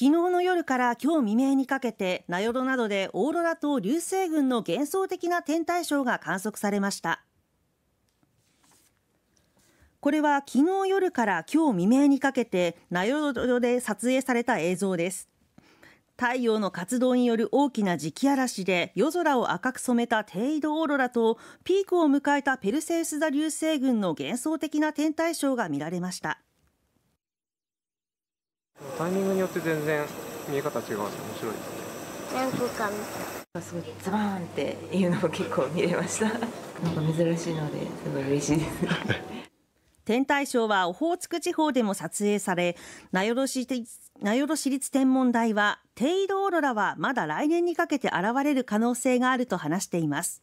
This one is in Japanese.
昨日の夜から今日未明にかけて名寄などでオーロラと流星群の幻想的な天体ショーが観測されましたこれは昨日夜から今日未明にかけて名寄で撮影された映像です太陽の活動による大きな磁気嵐で夜空を赤く染めた低緯度オーロラとピークを迎えたペルセウス座流星群の幻想的な天体ショーが見られましたタイミングによって全然見え方違うし面白いですね何個か見すごいズバーンっていうのも結構見れました なんか珍しいのですごい嬉しいです 天体ショーはオホーツク地方でも撮影され名寄市名寄市立天文台はテイドオーロラはまだ来年にかけて現れる可能性があると話しています